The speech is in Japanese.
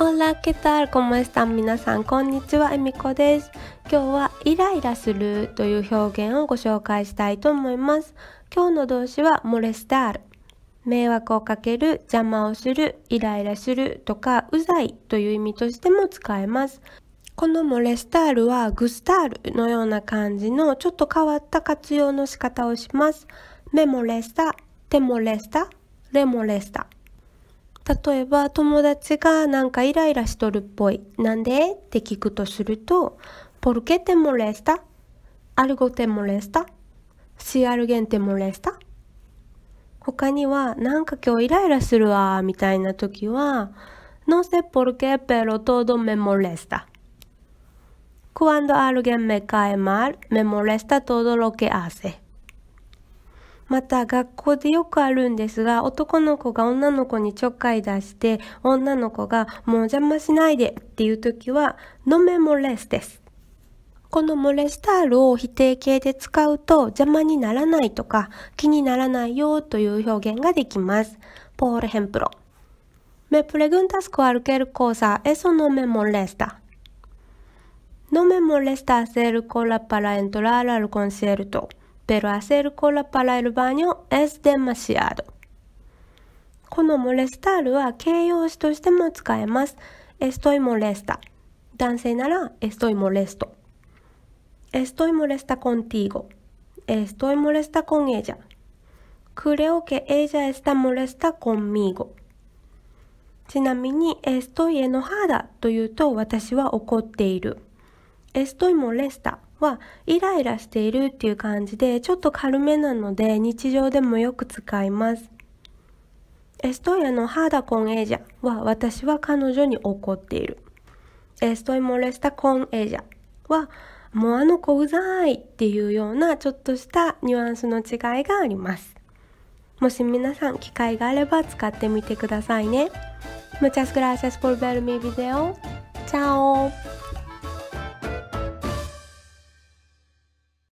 オ o ラ a ケター tal? l c ó m 皆さん、こんにちは。えみこです。今日は、イライラするという表現をご紹介したいと思います。今日の動詞は、モレスタール迷惑をかける、邪魔をする、イライラするとか、うざいという意味としても使えます。このモレスタールはグスタールのような感じのちょっと変わった活用の仕方をします。メモレスタ、テモレスタ、レモレスタ。例えば友達がなんかイライラしとるっぽい。なんでって聞くとすると、¿Por qué te molesta? ¿Algo te molesta? ¿Si alguien te molesta? 他には、なんか今日イライラするわ、みたいな時は、No sé por qué, pero todo me molesta. Cuando alguien me cae mal, me molesta todo lo que hace. また学校でよくあるんですが、男の子が女の子にちょっかい出して、女の子がもう邪魔しないでっていう時は、ノメモレスです。このモレスタールを否定形で使うと邪魔にならないとか気にならないよという表現ができます。ポールヘンプロ。メプレグンタス n アルケルコーサーエソノメモレスタ。eso no me molesta. No me m o l e s pero hacer cola para el baño es demasiado. この molestar は形容詞としても使えます。estoy molesta。男性なら estoy molesto。estoy molesta contigo。estoy molesta con ella。creo que ella está molesta conmigo。ちなみに estoy enojada というと私は怒っている。estoy molesta はイライラしているっていう感じでちょっと軽めなので日常でもよく使います。エストイアのハーダコンエージャは私は彼女に怒っている。エストイモレスタコンエージャはもうあの子うざいっていうようなちょっとしたニュアンスの違いがあります。もし皆さん機会があれば使ってみてくださいね。Muchas gracias por ver mi video. Chao!